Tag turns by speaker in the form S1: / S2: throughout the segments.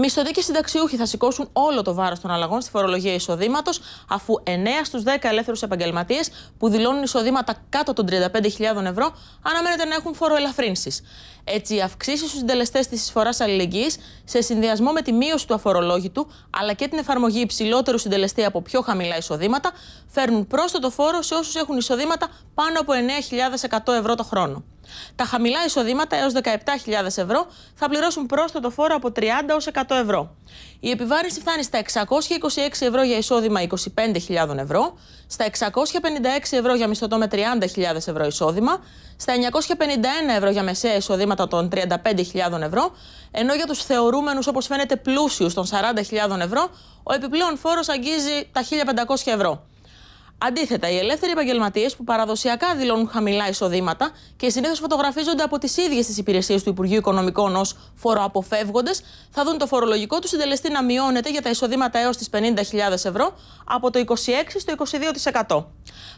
S1: Μισθωτοί και συνταξιούχοι θα σηκώσουν όλο το βάρος των αλλαγών στη φορολογία εισοδήματος, αφού 9 στου 10 ελεύθερους επαγγελματίες που δηλώνουν εισοδήματα κάτω των 35.000 ευρώ αναμένεται να έχουν φοροελαφρύνσει. Έτσι, οι αυξήσεις στους συντελεστές της εισφοράς αλληλεγγύης, σε συνδυασμό με τη μείωση του αφορολόγητου αλλά και την εφαρμογή υψηλότερου συντελεστή από πιο χαμηλά εισοδήματα, φέρνουν πρόσθετο φόρο σε όσους έχουν εισοδήματα πάνω από 9.100 ευρώ το χρόνο. Τα χαμηλά εισοδήματα έως 17.000 ευρώ θα πληρώσουν πρόσθετο φόρο από 30 ως 100 ευρώ. Η επιβάρυνση φτάνει στα 626 ευρώ για εισόδημα 25.000 ευρώ, στα 656 ευρώ για μισθωτό με 30.000 ευρώ εισόδημα, στα 951 ευρώ για μεσαία εισοδήματα των 35.000 ευρώ, ενώ για τους θεωρούμενους όπως φαίνεται πλούσιους των 40.000 ευρώ, ο επιπλέον φόρος αγγίζει τα 1.500 ευρώ. Αντίθετα, οι ελεύθεροι επαγγελματίες που παραδοσιακά δηλώνουν χαμηλά εισοδήματα και συνήθως φωτογραφίζονται από τις ίδιες τις υπηρεσίες του Υπουργείου Οικονομικών ως φοροαποφεύγοντες, θα δουν το φορολογικό του συντελεστή να μειώνεται για τα εισοδήματα έως τις 50.000 ευρώ από το 26% στο 22%.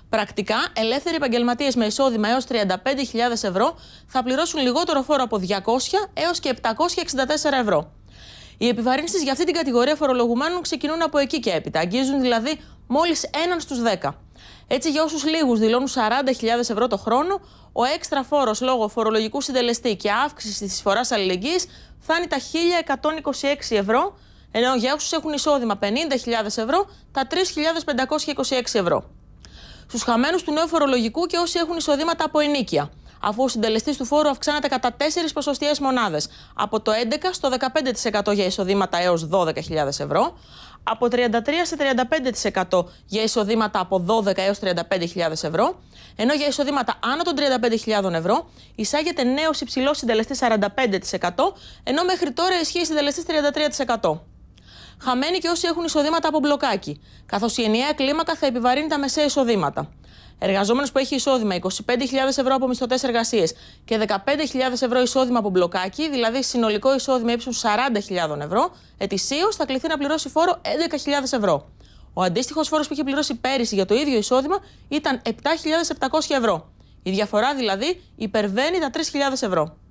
S1: Πρακτικά, ελεύθεροι επαγγελματίες με εισόδημα έως 35.000 ευρώ θα πληρώσουν λιγότερο φόρο από 200 έως και 764 ευρώ. Οι επιβαρύνσεις για αυτή την κατηγορία φορολογουμένων ξεκινούν από εκεί και έπειτα. Αγγίζουν δηλαδή μόλις έναν στους 10. Έτσι, για όσους λίγους δηλώνουν 40.000 ευρώ το χρόνο, ο έξτρα φόρος λόγω φορολογικού συντελεστή και αύξησης της εισφοράς αλληλεγγύης φτάνει τα 1.126 ευρώ, ενώ για όσους έχουν εισόδημα 50.000 ευρώ, τα 3.526 ευρώ. Στους χαμένους του νέου φορολογικού και όσοι έχουν εισοδήματα από ενίκεια, αφού ο συντελεστής του φόρου αυξάνεται κατά 4 ποσοστιαίες μονάδες, από το 11% στο 15% για εισοδήματα έως 12.000 ευρώ, από 33% σε 35% για εισοδήματα από 12 έως 35.000 ευρώ, ενώ για εισοδήματα άνω των 35.000 ευρώ εισάγεται νέος υψηλός συντελεστής 45%, ενώ μέχρι τώρα ισχύει συντελεστής 33%. Χαμένοι και όσοι έχουν εισοδήματα από μπλοκάκι, καθώς η ενιαία κλίμακα θα επιβαρύνει τα μεσαία εισοδήματα. Εργαζόμενος που έχει εισόδημα 25.000 ευρώ από μισθωτές εργασίες και 15.000 ευρώ εισόδημα από μπλοκάκι, δηλαδή συνολικό εισόδημα ύψους 40.000 ευρώ, ετησίως θα κληθεί να πληρώσει φόρο 11.000 ευρώ. Ο αντίστοιχος φόρος που είχε πληρώσει πέρυσι για το ίδιο εισόδημα ήταν 7.700 ευρώ. Η διαφορά δηλαδή υπερβαίνει τα 3.000 ευρώ.